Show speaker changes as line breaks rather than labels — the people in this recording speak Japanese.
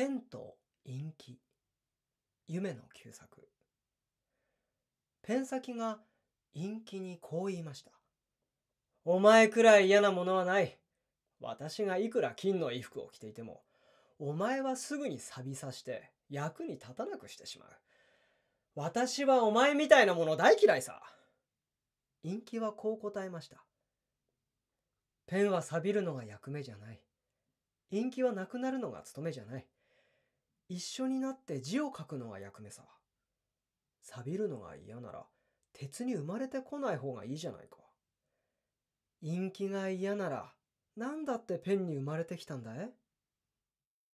ペンと陰気夢の旧作ペン先が陰気にこう言いました。お前くらい嫌なものはない。私がいくら金の衣服を着ていても、お前はすぐに錆びさして役に立たなくしてしまう。私はお前みたいなもの大嫌いさ。陰気はこう答えました。ペンは錆びるのが役目じゃない。陰気はなくなるのが務めじゃない。一緒になって字を書くのが役目さ。錆びるのが嫌なら、鉄に生まれてこない方がいいじゃないか。陰気が嫌なら、何だってペンに生まれてきたんだい